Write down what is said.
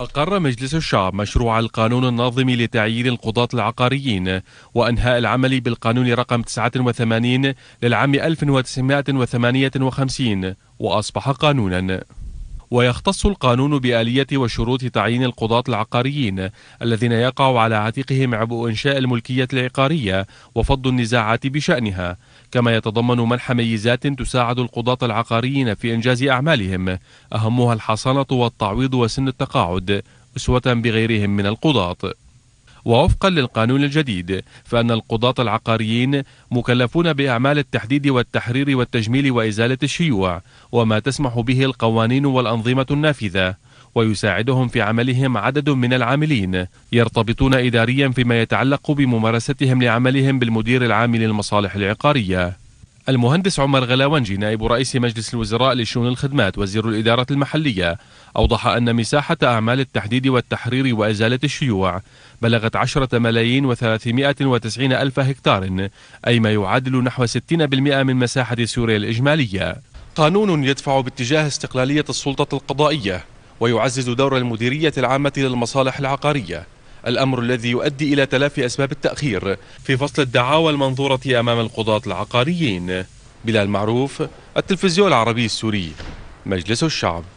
أقر مجلس الشعب مشروع القانون الناظم لتعيين القضاة العقاريين وأنهاء العمل بالقانون رقم 89 للعام 1958 وأصبح قانونا ويختص القانون بآلية وشروط تعيين القضاة العقاريين الذين يقع على عاتقهم عبء إنشاء الملكية العقارية وفض النزاعات بشأنها كما يتضمن منح ميزات تساعد القضاة العقاريين في إنجاز أعمالهم أهمها الحصانة والتعويض وسن التقاعد أسوة بغيرهم من القضاة ووفقا للقانون الجديد فأن القضاة العقاريين مكلفون بأعمال التحديد والتحرير والتجميل وإزالة الشيوع وما تسمح به القوانين والأنظمة النافذة ويساعدهم في عملهم عدد من العاملين يرتبطون إداريا فيما يتعلق بممارستهم لعملهم بالمدير العام للمصالح العقارية المهندس عمر غلاونجي نائب رئيس مجلس الوزراء لشؤون الخدمات وزير الإدارة المحلية أوضح أن مساحة أعمال التحديد والتحرير وإزالة الشيوع بلغت عشرة ملايين وثلاثمائة وتسعين ألف هكتار أي ما يعادل نحو 60% من مساحة سوريا الإجمالية قانون يدفع باتجاه استقلالية السلطة القضائية ويعزز دور المديرية العامة للمصالح العقارية الأمر الذي يؤدي إلى تلافي أسباب التأخير في فصل الدعاوى المنظورة أمام القضاة العقاريين بلا المعروف التلفزيون العربي السوري مجلس الشعب